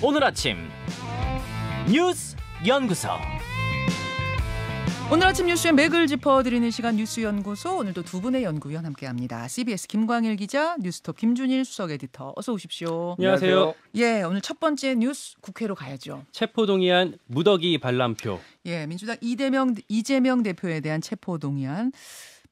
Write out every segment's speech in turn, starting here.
오늘 아침 뉴스 연구소 오늘 아침 뉴스에 맥을 짚어드리는 시간 뉴스연구소 오늘도 두 분의 연구위원 함께합니다. CBS 김광일 기자, 뉴스톱 김준일 수석 에디터 어서 오십시오. 안녕하세요. 예, 오늘 첫 번째 뉴스 국회로 가야죠. 체포동의안 무더기 반란표. 예, 민주당 이재명 이재명 대표에 대한 체포동의안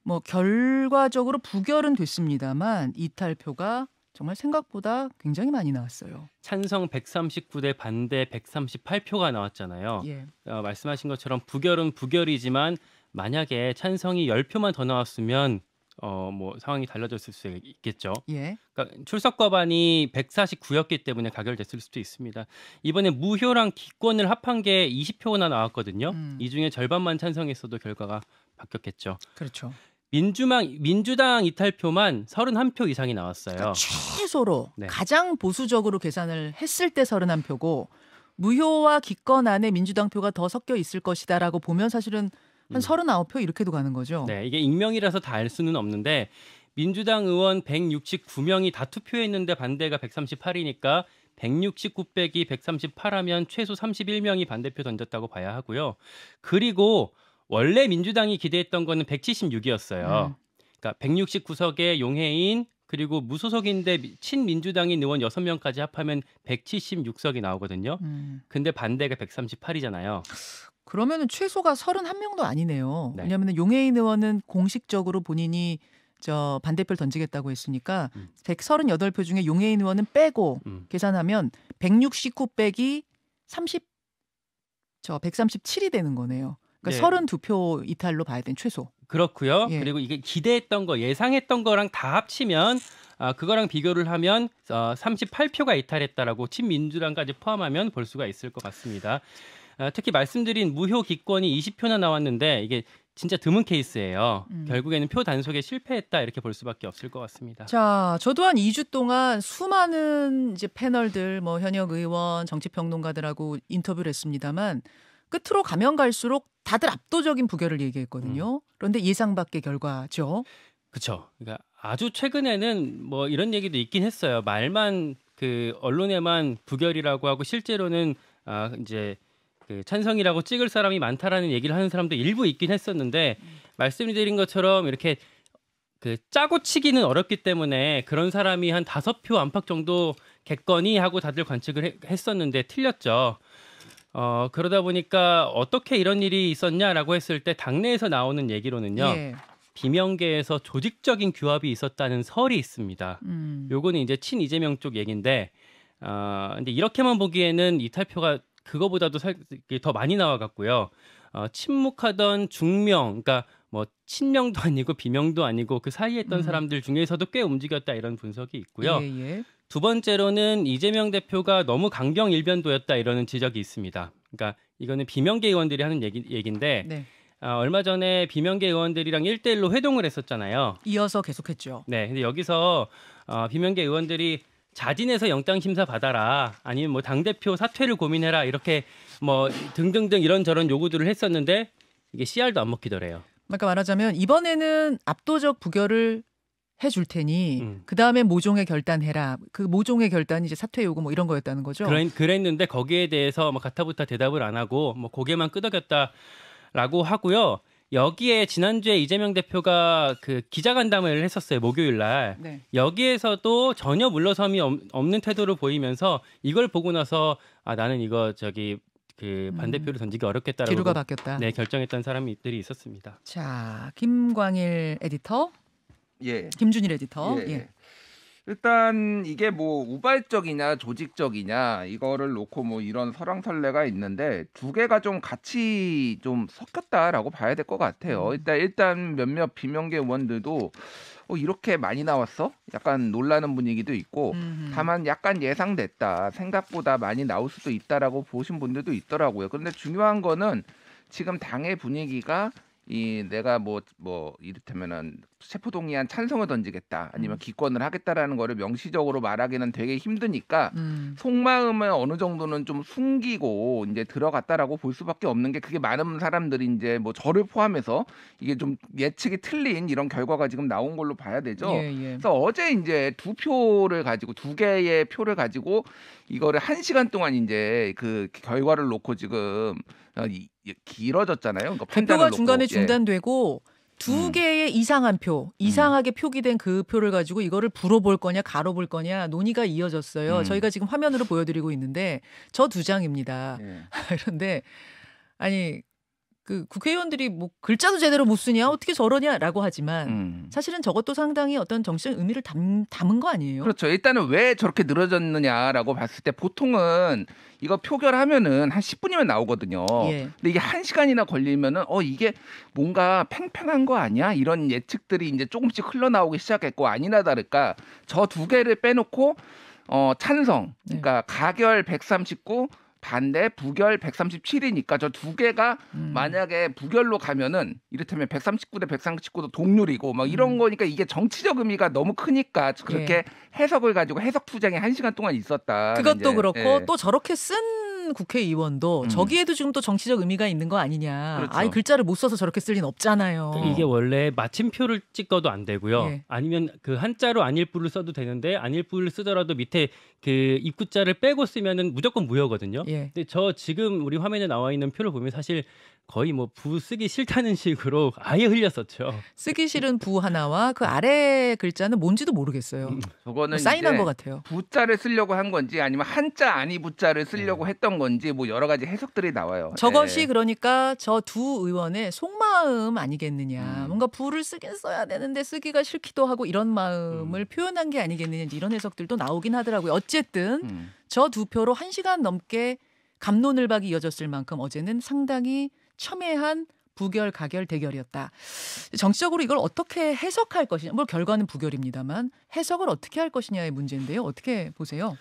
뭐 결과적으로 부결은 됐습니다만 이탈표가 정말 생각보다 굉장히 많이 나왔어요. 찬성 139대 반대 138표가 나왔잖아요. 예. 어, 말씀하신 것처럼 부결은 부결이지만 만약에 찬성이 10표만 더 나왔으면 어뭐 상황이 달라졌을 수 있겠죠. 예. 그러니까 출석 과반이 149였기 때문에 가결됐을 수도 있습니다. 이번에 무효랑 기권을 합한 게 20표나 나왔거든요. 음. 이 중에 절반만 찬성했어도 결과가 바뀌었겠죠. 그렇죠. 민주당 민주당 이탈표만 31표 이상이 나왔어요. 그러니까 최소로 네. 가장 보수적으로 계산을 했을 때 31표고 무효와 기권 안에 민주당 표가 더 섞여 있을 것이다라고 보면 사실은 한 39표 음. 이렇게도 가는 거죠. 네, 이게 익명이라서 다 알 수는 없는데 민주당 의원 169명이 다 투표했는데 반대가 138이니까 169 빼기 138 하면 최소 31명이 반대표 던졌다고 봐야 하고요. 그리고 원래 민주당이 기대했던 거는 176이었어요. 음. 그러니까 169석의 용해인 그리고 무소속인데 친민주당인 의원 6명까지 합하면 176석이 나오거든요. 음. 근데 반대가 138이잖아요. 그러면은 최소가 31명도 아니네요. 네. 왜냐하면 용해인 의원은 공식적으로 본인이 저 반대표를 던지겠다고 했으니까 음. 138표 중에 용해인 의원은 빼고 음. 계산하면 169 빼기 30저 137이 되는 거네요. 그러니까 네. 32표 이탈로 봐야 되는 최소. 그렇고요. 예. 그리고 이게 기대했던 거, 예상했던 거랑 다 합치면 아, 그거랑 비교를 하면 어, 38표가 이탈했다라고 친민주당까지 포함하면 볼 수가 있을 것 같습니다. 아, 특히 말씀드린 무효 기권이 20표나 나왔는데 이게 진짜 드문 케이스예요. 음. 결국에는 표 단속에 실패했다 이렇게 볼 수밖에 없을 것 같습니다. 자, 저도 한 2주 동안 수많은 이제 패널들, 뭐 현역 의원, 정치 평론가들하고 인터뷰를 했습니다만 끝으로 가면 갈수록 다들 압도적인 부결을 얘기했거든요. 음. 그런데 예상 밖의 결과죠. 그렇죠. 그러니까 아주 최근에는 뭐 이런 얘기도 있긴 했어요. 말만 그 언론에만 부결이라고 하고 실제로는 아 이제 그 찬성이라고 찍을 사람이 많다라는 얘기를 하는 사람도 일부 있긴 했었는데 음. 말씀드린 것처럼 이렇게 그 짜고 치기는 어렵기 때문에 그런 사람이 한 다섯 표 안팎 정도 객건이 하고 다들 관측을 해, 했었는데 틀렸죠. 어, 그러다 보니까 어떻게 이런 일이 있었냐라고 했을 때 당내에서 나오는 얘기로는요. 예. 비명계에서 조직적인 규합이 있었다는 설이 있습니다. 음. 요거는 이제 친 이재명 쪽얘긴데 어, 근데 이렇게만 보기에는 이탈표가 그거보다도 살, 더 많이 나와갔고요. 어, 침묵하던 중명, 그러니까 뭐 친명도 아니고 비명도 아니고 그 사이에 있던 음. 사람들 중에서도 꽤 움직였다 이런 분석이 있고요. 예, 예. 두 번째로는 이재명 대표가 너무 강경 일변도였다 이러는 지적이 있습니다. 그러니까 이거는 비명계 의원들이 하는 얘기, 얘기인데 네. 아, 얼마 전에 비명계 의원들이랑 1대1로 회동을 했었잖아요. 이어서 계속했죠. 네, 근데 여기서 어, 비명계 의원들이 자진해서 영장 심사 받아라, 아니면 뭐 당 대표 사퇴를 고민해라 이렇게 뭐 등등등 이런저런 요구들을 했었는데 이게 c r 도안 먹히더래요. 그러니까 말하자면 이번에는 압도적 부결을 해줄 테니 음. 그 다음에 모종의 결단해라. 그 모종의 결단이 이제 사퇴 요구 뭐 이런 거였다는 거죠. 그랬, 그랬는데 거기에 대해서 뭐 가타부타 대답을 안 하고 뭐 고개만 끄덕였다라고 하고요. 여기에 지난주에 이재명 대표가 그 기자간담회를 했었어요 목요일 날 네. 여기에서도 전혀 물러섬이 없는 태도를 보이면서 이걸 보고 나서 아 나는 이거 저기 그 음. 반대표를 던지기 어렵겠다라고 기류가 바뀌었다. 네 결정했던 사람들이 있었습니다. 자 김광일 에디터 예. 김준일 에디터. 예, 예. 예. 일단 이게 뭐 우발적이냐 조직적이냐 이거를 놓고 뭐 이런 설왕설래가 있는데 두 개가 좀 같이 좀 섞였다라고 봐야 될 것 같아요. 음. 일단 일단 몇몇 비명계 의원들도 어, 이렇게 많이 나왔어? 약간 놀라는 분위기도 있고 다만 약간 예상됐다 생각보다 많이 나올 수도 있다라고 보신 분들도 있더라고요. 그런데 중요한 거는 지금 당의 분위기가 이 내가 뭐뭐 뭐 이를테면은 체포 동의안 찬성을 던지겠다 아니면 음. 기권을 하겠다라는 거를 명시적으로 말하기는 되게 힘드니까 음. 속마음을 어느 정도는 좀 숨기고 이제 들어갔다라고 볼 수밖에 없는 게 그게 많은 사람들이 이제 뭐 저를 포함해서 이게 좀 예측이 틀린 이런 결과가 지금 나온 걸로 봐야 되죠. 예, 예. 그래서 어제 이제 두 표를 가지고 두 개의 표를 가지고 이거를 한 시간 동안 이제 그 결과를 놓고 지금 어, 길어졌잖아요. 그러니까 판단을 중간에 놓 예. 중단되고 예. 두 음. 개의 이상한 표, 음. 이상하게 음. 표기된 그 표를 가지고 이거를 불어볼 거냐, 가로볼 거냐 논의가 이어졌어요. 음. 저희가 지금 화면으로 보여드리고 있는데 저 두 장입니다. 예. 그런데 아니 그 국회의원들이 뭐 글자도 제대로 못 쓰냐 어떻게 저러냐라고 하지만 음. 사실은 저것도 상당히 어떤 정치적 의미를 담, 담은 거 아니에요? 그렇죠. 일단은 왜 저렇게 늘어졌느냐라고 봤을 때 보통은 이거 표결하면은 한 10분이면 나오거든요. 예. 근데 이게 1시간이나 걸리면은 어 이게 뭔가 팽팽한 거 아니야? 이런 예측들이 이제 조금씩 흘러나오기 시작했고 아니나 다를까 저 두 개를 빼놓고 어 찬성 네. 그러니까 네. 가결 139 반대 부결 137이니까 저 두 개가 음. 만약에 부결로 가면은 이를테면 139대 139도 동률이고 막 이런 음. 거니까 이게 정치적 의미가 너무 크니까 그렇게 예. 해석을 가지고 해석 투쟁이 한 시간 동안 있었다. 그것도 이제. 그렇고 예. 또 저렇게 쓴 국회의원도 음. 저기에도 지금 또 정치적 의미가 있는 거 아니냐. 그렇죠. 아이 글자를 못 써서 저렇게 쓸 리는 없잖아요. 이게 원래 마침표를 찍어도 안 되고요. 예. 아니면 그 한자로 안일부를 써도 되는데 안일부를 쓰더라도 밑에 그 입구자를 빼고 쓰면은 무조건 무효거든요. 예. 근데 저 지금 우리 화면에 나와 있는 표를 보면 사실 거의 뭐 부 쓰기 싫다는 식으로 아예 흘렸었죠. 쓰기 싫은 부 하나와 그 아래 글자는 뭔지도 모르겠어요. 그거는 음. 뭐 사인한 것 같아요. 부자를 쓰려고 한 건지 아니면 한자 아니 부자를 네. 쓰려고 네. 했던 건지 뭐 여러 가지 해석들이 나와요. 저것이 네. 그러니까 저 두 의원의 속마음 아니겠느냐. 음. 뭔가 부를 쓰긴 써야 되는데 쓰기가 싫기도 하고 이런 마음을 음. 표현한 게 아니겠느냐 이런 해석들도 나오긴 하더라고요. 어쨌든 음. 저두 표로 한 시간 넘게 감론을박이 이어졌을 만큼 어제는 상당히 첨예한 부결 가결 대결이었다. 정치적으로 이걸 어떻게 해석할 것이냐. 뭐 결과는 부결입니다만 해석을 어떻게 할 것이냐의 문제인데요. 어떻게 보세요?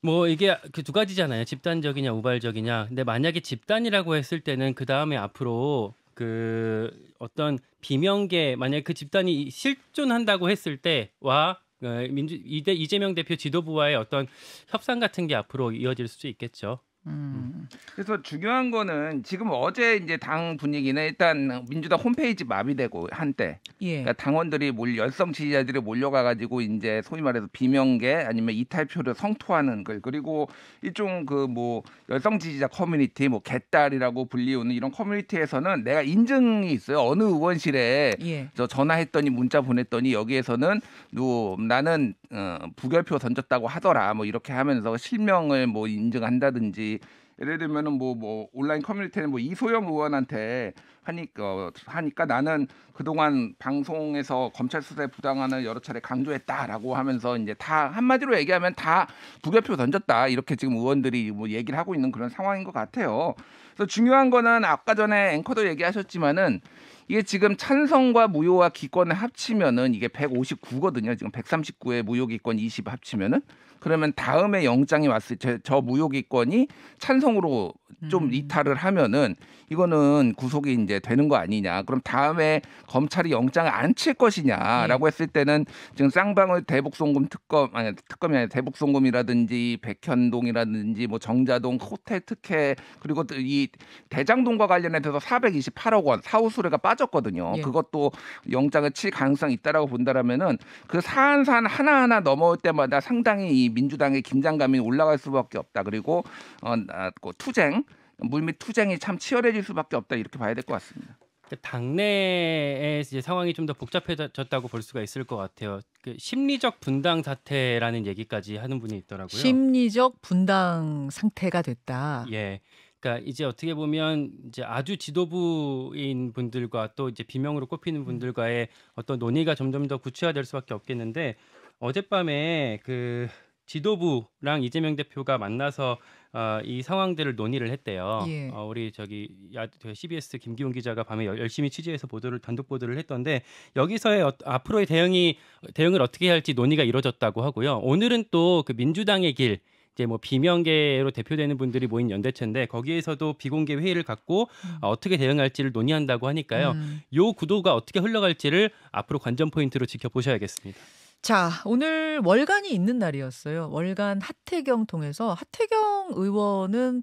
뭐 이게 그 두 가지잖아요. 집단적이냐 우발적이냐. 근데 만약에 집단이라고 했을 때는 그 다음에 앞으로 그 어떤 비명계 만약 그 집단이 실존한다고 했을 때와 어, 민주 이 이재명 대표 지도부와의 어떤 협상 같은 게 앞으로 이어질 수도 있겠죠. 음. 그래서 중요한 거는 지금 어제 이제 당 분위기는 일단 민주당 홈페이지 마비되고 한때 예. 그러니까 당원들이 몰 열성 지지자들이 몰려가 가지고 이제 소위 말해서 비명계 아니면 이탈표를 성토하는 걸 그리고 일종 그 뭐 열성 지지자 커뮤니티 뭐 개딸이라고 불리우는 이런 커뮤니티에서는 내가 인증이 있어요 어느 의원실에 예. 저 전화했더니 문자 보냈더니 여기에서는 누 나는 어, 부결표 던졌다고 하더라 뭐 이렇게 하면서 실명을 뭐 인증한다든지 예를 들면은 뭐뭐 뭐 온라인 커뮤니티는뭐 이소영 의원한테 하니까 어, 하니까 나는 그동안 방송에서 검찰 수사에 부당하는 여러 차례 강조했다라고 하면서 이제 다 한마디로 얘기하면 다 부결표 던졌다 이렇게 지금 의원들이 뭐 얘기를 하고 있는 그런 상황인 것 같아요. 그래서 중요한 거는 아까 전에 앵커도 얘기하셨지만은 이게 지금 찬성과 무효와 기권을 합치면은 이게 159거든요. 지금 139에 무효 기권 20 합치면은 그러면 다음에 영장이 왔을 때 저 무효 기권이 찬성으로 좀 음. 이탈을 하면은 이거는 구속이 이제 되는 거 아니냐. 그럼 다음에 검찰이 영장을 안 칠 것이냐라고 네. 했을 때는 지금 쌍방울 대북송금 특검 아니 특검이 아니라 대북송금이라든지 백현동이라든지 뭐 정자동 호텔 특혜 그리고 이 대장동과 관련해서 428억 원 사후수레가 빠져 빠졌거든요. 예. 그것도 영장을 칠 가능성이 있다라고 본다라면은 그 사안 사안 하나하나 넘어올 때마다 상당히 이 민주당의 긴장감이 올라갈 수밖에 없다. 그리고 어, 그 투쟁 물밑 투쟁이 참 치열해질 수밖에 없다 이렇게 봐야 될 것 같습니다. 당내의 이제 상황이 좀 더 복잡해졌다고 볼 수가 있을 것 같아요. 그 심리적 분당 사태라는 얘기까지 하는 분이 있더라고요. 심리적 분당 상태가 됐다. 예. 그러니까 이제 어떻게 보면 이제 아주 지도부인 분들과 또 이제 비명으로 꼽히는 음. 분들과의 어떤 논의가 점점 더 구체화될 수밖에 없겠는데 어젯밤에 그 지도부랑 이재명 대표가 만나서 어, 이 상황들을 논의를 했대요. 예. 어, 우리 저기 야, CBS 김기훈 기자가 밤에 열심히 취재해서 보도를 단독 보도를 했던데 여기서의 어, 앞으로의 대응이 대응을 어떻게 할지 논의가 이뤄졌다고 하고요. 오늘은 또 그 민주당의 길 이제 뭐 비명계로 대표되는 분들이 모인 연대체인데 거기에서도 비공개 회의를 갖고 음. 어, 어떻게 대응할지를 논의한다고 하니까요. 음. 요 구도가 어떻게 흘러갈지를 앞으로 관전 포인트로 지켜보셔야겠습니다. 자, 오늘 월간이 있는 날이었어요. 월간 하태경 통해서 하태경 의원은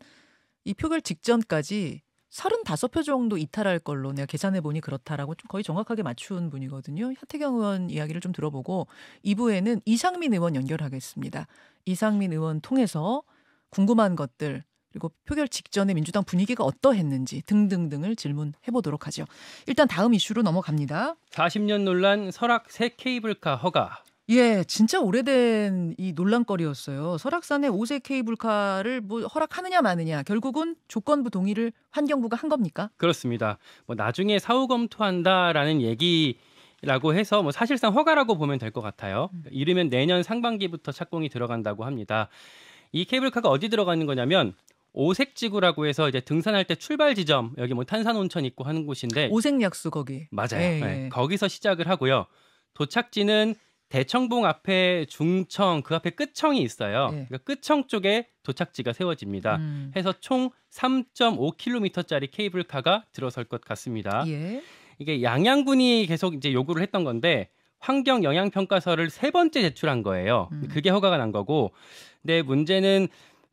이 표결 직전까지 35표 정도 이탈할 걸로 내가 계산해 보니 그렇다라고 좀 거의 정확하게 맞춘 분이거든요. 하태경 의원 이야기를 좀 들어보고 2부에는 이상민 의원 연결하겠습니다. 이상민 의원 통해서 궁금한 것들 그리고 표결 직전에 민주당 분위기가 어떠했는지 등등등을 질문해 보도록 하죠. 일단 다음 이슈로 넘어갑니다. 40년 논란 설악 새 케이블카 허가 예, 진짜 오래된 이 논란거리였어요. 설악산에 오색 케이블카를 뭐 허락하느냐 마느냐 결국은 조건부 동의를 환경부가 한 겁니까? 그렇습니다. 뭐 나중에 사후 검토한다라는 얘기 라고 해서 뭐 사실상 허가라고 보면 될 것 같아요. 음. 그러니까 이르면 내년 상반기부터 착공이 들어간다고 합니다. 이 케이블카가 어디 들어가는 거냐면 오색지구라고 해서 이제 등산할 때 출발 지점 여기 뭐 탄산 온천 있고 하는 곳인데 오색약수 거기 맞아요. 예, 네, 예. 네, 거기서 시작을 하고요. 도착지는 대청봉 앞에 중청 그 앞에 끝청이 있어요. 네. 그러니까 끝청 쪽에 도착지가 세워집니다. 음. 해서 총 3.5km짜리 케이블카가 들어설 것 같습니다. 예. 이게 양양군이 계속 이제 요구를 했던 건데 환경 영향 평가서를 세 번째 제출한 거예요. 음. 그게 허가가 난 거고. 근데 문제는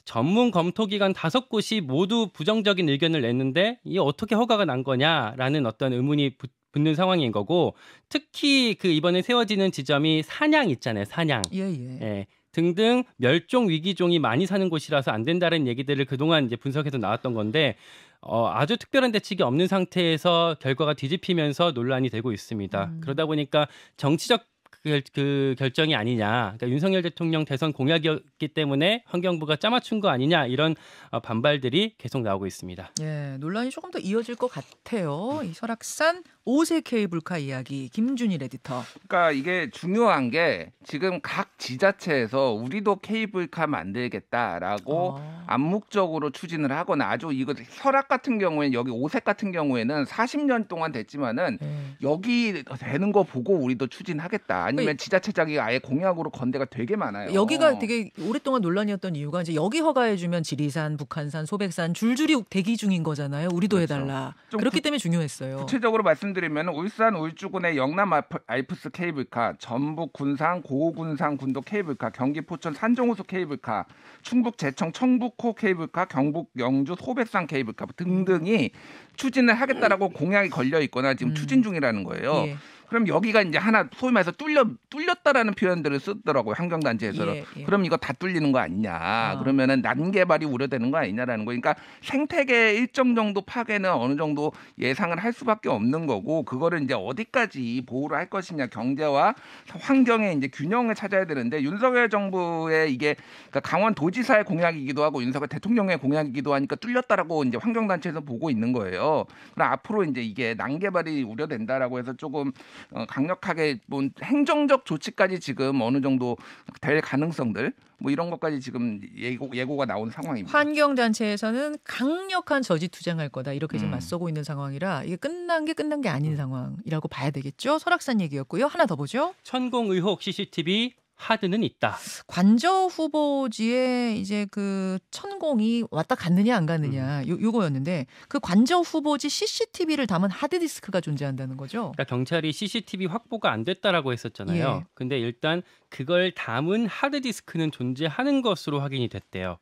전문 검토 기관 다섯 곳이 모두 부정적인 의견을 냈는데 이게 어떻게 허가가 난 거냐라는 어떤 의문이 붙 붙는 상황인 거고 특히 그 이번에 세워지는 지점이 산양 있잖아요. 산양. 예, 예. 예. 등등 멸종 위기종이 많이 사는 곳이라서 안 된다는 얘기들을 그동안 이제 분석해서 나왔던 건데 어, 아주 특별한 대책이 없는 상태에서 결과가 뒤집히면서 논란이 되고 있습니다. 음. 그러다 보니까 정치적 그, 그 결정이 아니냐. 그러니까 윤석열 대통령 대선 공약이었기 때문에 환경부가 짜맞춘 거 아니냐 이런 어, 반발들이 계속 나오고 있습니다. 예, 논란이 조금 더 이어질 것 같아요. 이설악산 5세 케이블카 이야기 김준일 에디터. 그러니까 이게 중요한 게 지금 각 지자체에서 우리도 케이블카 만들겠다라고 어. 암묵적으로 추진을 하거나 아주 이거 혈악 같은 경우에는 여기 오색 같은 경우에는 40년 동안 됐지만은 음. 여기 되는 거 보고 우리도 추진하겠다. 아니면 그 지자체장이 아예 공약으로 건대가 되게 많아요. 여기가 되게 오랫동안 논란이었던 이유가 이제 여기 허가해 주면 지리산, 북한산, 소백산 줄줄이 대기 중인 거잖아요. 우리도 그렇죠. 해달라. 그렇기 구, 때문에 중요했어요. 구체적으로 말씀드리 말씀드리면 울산 울주군의 영남 알프스 케이블카, 전북 군산 고 군산 군도 케이블카, 경기 포천 산정호수 케이블카, 충북 제청 청북호 케이블카, 경북 영주 소백산 케이블카 등등이 추진을 하겠다라고 공약이 걸려 있거나 지금 음. 추진 중이라는 거예요. 예. 그럼 여기가 이제 하나 소위 말해서 뚫려 뚫렸다라는 표현들을 쓰더라고요 환경단체에서는. 예, 예. 그럼 이거 다 뚫리는 거 아니냐? 어. 그러면은 난개발이 우려되는 거 아니냐라는 거. 그러니까 생태계 일정 정도 파괴는 어느 정도 예상을 할 수밖에 없는 거고 그거를 이제 어디까지 보호를 할 것이냐 경제와 환경의 이제 균형을 찾아야 되는데 윤석열 정부의 이게 그러니까 강원도지사의 공약이기도 하고 윤석열 대통령의 공약이기도 하니까 뚫렸다라고 이제 환경단체에서 보고 있는 거예요. 그럼 앞으로 이제 이게 난개발이 우려된다라고 해서 조금 어, 강력하게 뭐 행정적 조치까지 지금 어느 정도 될 가능성들 뭐 이런 것까지 지금 예고, 예고가 나온 상황입니다. 환경단체에서는 강력한 저지 투쟁할 거다 이렇게 지금 음. 맞서고 있는 상황이라 이게 끝난 게 끝난 게 아닌 상황이라고 봐야 되겠죠. 설악산 얘기였고요. 하나 더 보죠. 천공 의혹 CCTV 하드는 있다. 관저 후보지에 이제 그 천공이 왔다 갔느냐 안 갔느냐 음. 요, 거였는데그 관저 후보지 CCTV를 담은 하드디스크가 존재한다는 거죠. 그러니까 경찰이 CCTV 확보가 안 됐다라고 했었잖아요. 예. 근데 일단 그걸 담은 하드디스크는 존재하는 것으로 확인이 됐대요.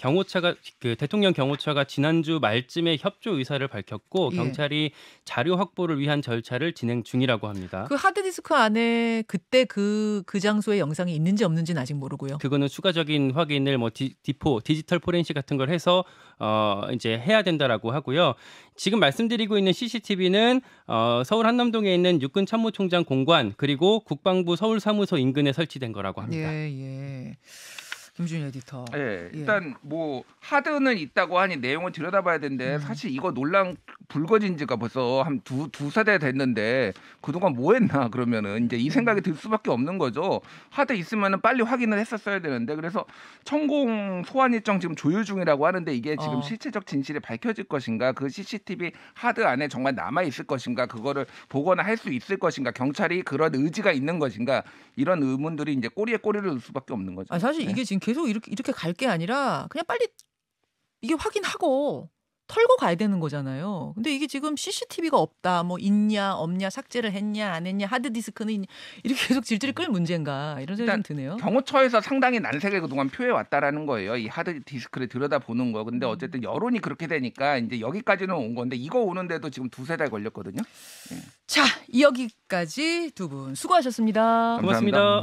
경호차가그 대통령 경호차가 지난주 말쯤에 협조 의사를 밝혔고 예. 경찰이 자료 확보를 위한 절차를 진행 중이라고 합니다. 그 하드디스크 안에 그때 그그 그장소에 영상이 있는지 없는지는 아직 모르고요. 그거는 추가적인 확인을 뭐 디, 포 디지털 포렌식 같은 걸 해서 어 이제 해야 된다라고 하고요. 지금 말씀드리고 있는 CCTV는 어 서울 한남동에 있는 육군 참모총장 공관 그리고 국방부 서울 사무소 인근에 설치된 거라고 합니다. 예, 예. 김준일 에디터. 네, 예. 일단 뭐 하드는 있다고 하니 내용을 들여다봐야 되는데 음. 사실 이거 논란 불거진 지가 벌써 한 두 두세대 됐는데 그동안 뭐 했나 그러면은 이제 이 음. 생각이 들 수밖에 없는 거죠. 하드 있으면은 빨리 확인을 했었어야 되는데 그래서 천공 소환 일정 지금 조율 중이라고 하는데 이게 지금 어. 실체적 진실이 밝혀질 것인가 그 CCTV 하드 안에 정말 남아 있을 것인가 그거를 보거나 할 수 있을 것인가 경찰이 그런 의지가 있는 것인가 이런 의문들이 이제 꼬리에 꼬리를 넣을 수밖에 없는 거죠. 아, 사실 예. 이게 지금 계속 이렇게 이렇게 갈 게 아니라 그냥 빨리 이게 확인하고 털고 가야 되는 거잖아요. 근데 이게 지금 CCTV가 없다, 뭐 있냐, 없냐, 삭제를 했냐, 안 했냐, 하드디스크는 있냐, 이렇게 계속 질질 끌 문제인가 이런 생각이 드네요. 경호처에서 상당히 난색을 그동안 표해 왔다라는 거예요. 이 하드디스크를 들여다보는 거. 근데 음. 어쨌든 여론이 그렇게 되니까 이제 여기까지는 온 건데 이거 오는데도 지금 두세 달 걸렸거든요. 네. 자, 여기까지 두 분 수고하셨습니다 고맙습니다.